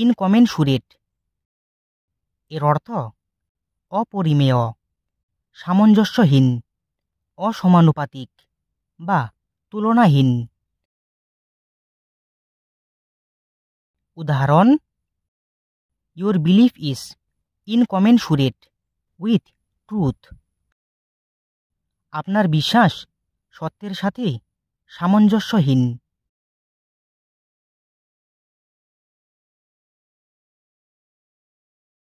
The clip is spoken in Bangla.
ইনকমেন সুরেট এর অর্থ অপরিমেয় সামঞ্জস্যহীন অসমানুপাতিক বা তুলনাহীন উদাহরণ your belief is incommensurate with truth আপনার বিশ্বাস সত্যের সাথে সামঞ্জস্যহীন